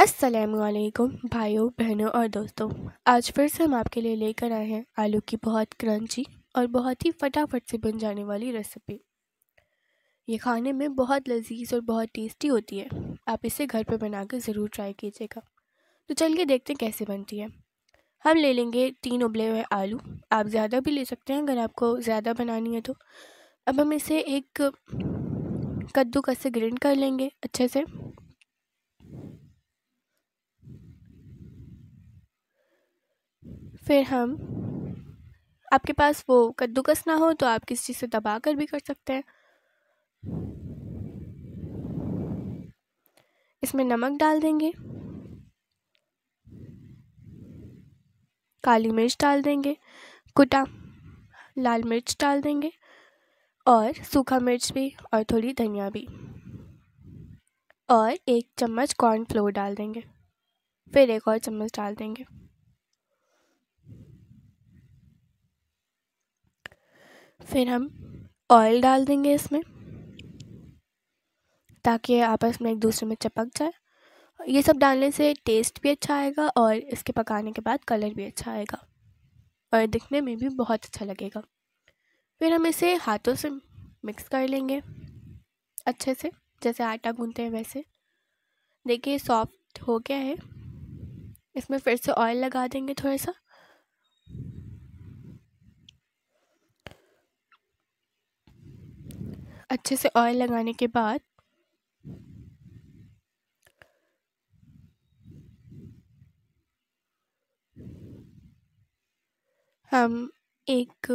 असलकुम भाइयों बहनों और दोस्तों आज फिर से हम आपके लिए लेकर आए हैं आलू की बहुत क्रंची और बहुत ही फटाफट से बन जाने वाली रेसिपी ये खाने में बहुत लजीज और बहुत टेस्टी होती है आप इसे घर पर बना कर ज़रूर ट्राई कीजिएगा तो चलिए देखते हैं कैसे बनती है हम ले लेंगे तीन उबले हुए आलू आप ज़्यादा भी ले सकते हैं अगर आपको ज़्यादा बनानी है तो अब हम इसे एक कद्दूकस से ग्रिंड कर लेंगे अच्छे से फिर हम आपके पास वो कद्दूकस ना हो तो आप किसी चीज़ से दबा कर भी कर सकते हैं इसमें नमक डाल देंगे काली मिर्च डाल देंगे कुटा लाल मिर्च डाल देंगे और सूखा मिर्च भी और थोड़ी धनिया भी और एक चम्मच कॉर्नफ्लोर डाल देंगे फिर एक और चम्मच डाल देंगे फिर हम ऑयल डाल देंगे इसमें ताकि आपस में एक दूसरे में चपक जाए ये सब डालने से टेस्ट भी अच्छा आएगा और इसके पकाने के बाद कलर भी अच्छा आएगा और दिखने में भी बहुत अच्छा लगेगा फिर हम इसे हाथों से मिक्स कर लेंगे अच्छे से जैसे आटा गूंथते हैं वैसे देखिए सॉफ्ट हो गया है इसमें फिर से ऑयल लगा देंगे थोड़ा सा अच्छे से ऑयल लगाने के बाद हम एक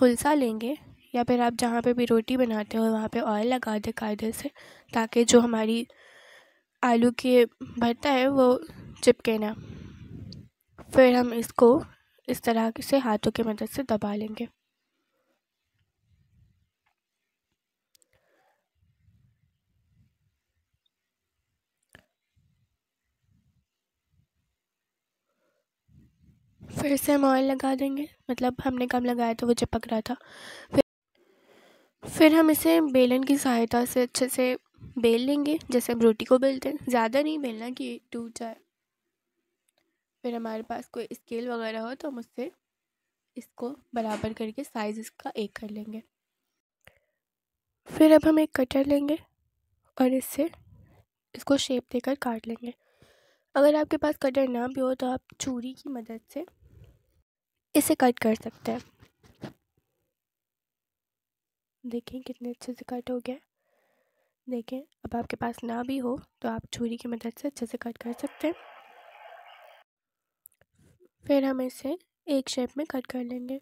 हुलसा लेंगे या फिर आप जहाँ पे भी रोटी बनाते हो वहाँ पे ऑयल लगा दे कायदे से ताकि जो हमारी आलू के भरता है वो चिपके ना फिर हम इसको इस तरह से हाथों की मदद से दबा लेंगे फिर से हम ऑयल लगा देंगे मतलब हमने कम लगाया तो वो चिपक रहा था फिर फिर हम इसे बेलन की सहायता से अच्छे से बेल लेंगे जैसे हम रोटी को बेलते हैं ज़्यादा नहीं बेलना कि टूट जाए फिर हमारे पास कोई स्केल वगैरह हो तो हम उससे इसको बराबर करके साइज़ इसका एक कर लेंगे फिर अब हम एक कटर लेंगे और इससे इसको शेप देकर काट लेंगे अगर आपके पास कटर ना भी हो तो आप छुरी की मदद से इसे कट कर सकते हैं देखें कितने अच्छे से कट हो गया देखें अब आपके पास ना भी हो तो आप छुरी की मदद से अच्छे से कट कर सकते हैं फिर हम इसे एक शेप में कट कर लेंगे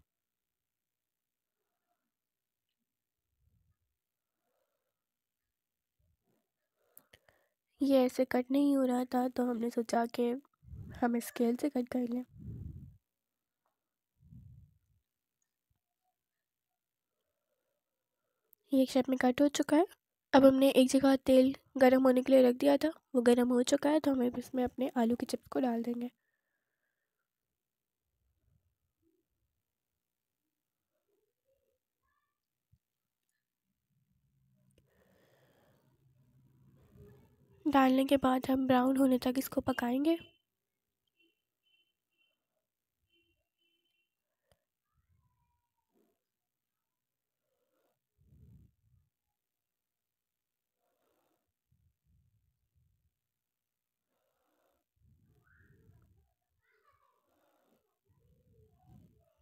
ये ऐसे कट नहीं हो रहा था तो हमने सोचा कि हम स्केल से कट कर लें एक शेप में कट हो चुका है अब हमने एक जगह तेल गर्म होने के लिए रख दिया था वो गर्म हो चुका है तो हम इसमें अपने आलू के चिप्स को डाल देंगे डालने के बाद हम ब्राउन होने तक इसको पकाएंगे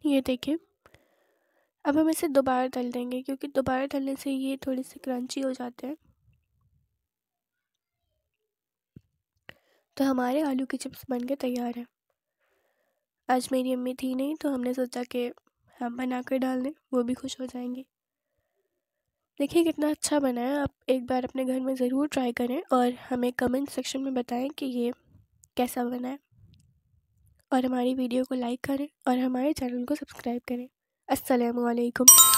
ये देखें अब हम इसे दोबारा तल देंगे क्योंकि दोबारा तलने से ये थोड़े से क्रंची हो जाते हैं तो हमारे आलू के चिप्स बन के तैयार हैं आज मेरी अम्मी थी नहीं तो हमने सोचा कि हम बना कर डाल दें वो भी खुश हो जाएंगे देखिए कितना अच्छा बना है आप एक बार अपने घर में ज़रूर ट्राई करें और हमें कमेंट सेक्शन में बताएं कि ये कैसा बना है और हमारी वीडियो को लाइक करें और हमारे चैनल को सब्सक्राइब करें असलकम